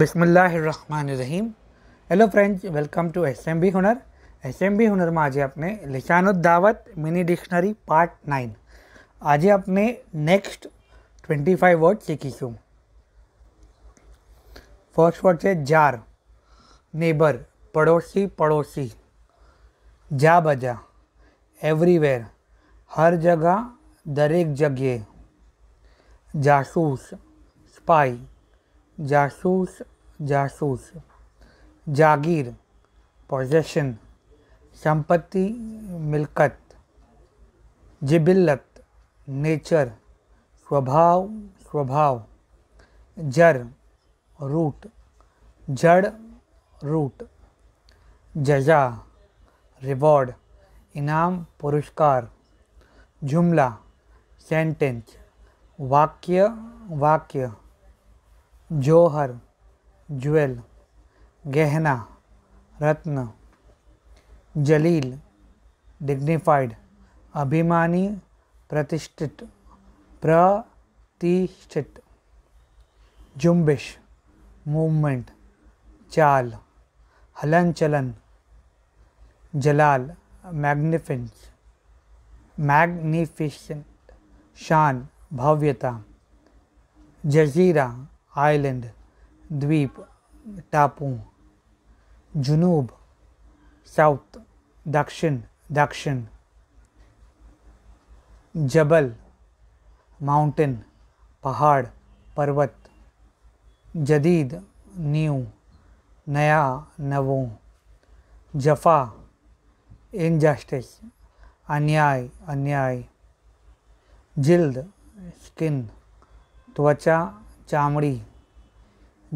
बिस्मिल्लाहिर्रहमानिर्रहीम hello friends welcome to S M B Hunar S M B Hunar में आज आपने अपने दावत मिनी डिक्शनरी पार्ट नाइन आज आपने नेक्स्ट ट्वेंटी फाइव वर्ड सीखीशू फर्स्ट वर्ड से जार नेबर पड़ोसी पड़ोसी जा बजा एवरीवेयर हर जगह दरेक जगह जासूस स्पाई जासूस जासूस जागीर पोजेशन संपत्ति मिलकत जिबिल्लत नेचर स्वभाव स्वभाव जड़ रूट जड़ रूट जजा रिवॉर्ड इनाम पुरस्कार जुमला सेंटेंस वाक्य वाक्य जौहर ज्वेल गहना रत्न जलील डिग्निफाइड अभिमानी प्रतिष्ठित प्रतिष्ठित जुम्बिश मूवमेंट चाल हलन चलन जलाल मैग्निफिस मैग्निफिशेंट शान भव्यता जजीरा आइलैंड द्वीप टापू जुनूब साउथ दक्षिण दक्षिण जबल माउंटेन पहाड़ पर्वत जदीद न्यू नया नवों जफा इनजस्टिस अन्याय अन्याय जिल्द स्किन त्वचा चामड़ी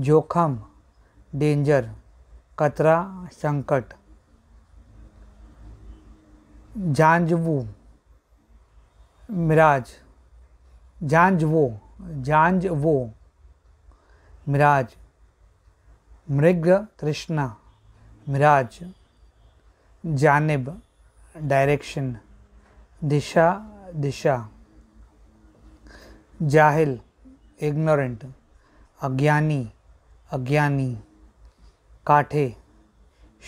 जोखम डेंजर कतरा संकट झांझवू मिराज जांजवो जांजवो मिराज मृग तृष्णा मिराज जानब डायरेक्शन दिशा दिशा जाहिल इग्नोरेंट अज्ञानी अज्ञानी काठे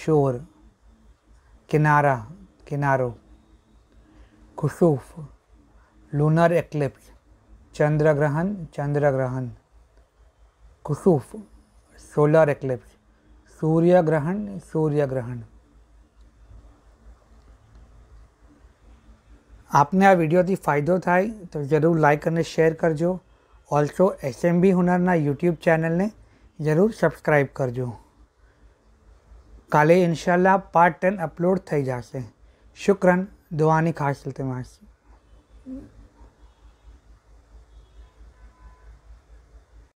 शोर किनारा किनारो खुशूफ लूनर एक्लिप्स चंद्र ग्रहण चंद्र ग्रहण खुशूफ सोलर एक्लिप्स सूर्य ग्रहण सूर्य ग्रहण आ वीडियो थी फायदो थाय तो जरूर लाइक और शेयर करजो also S M B Hunar YouTube channel ने जरूर सब्सक्राइब करजो काले इंशाला पार्ट टेन अपलोड थी जाए शुक्रन दुआनी खास मिलते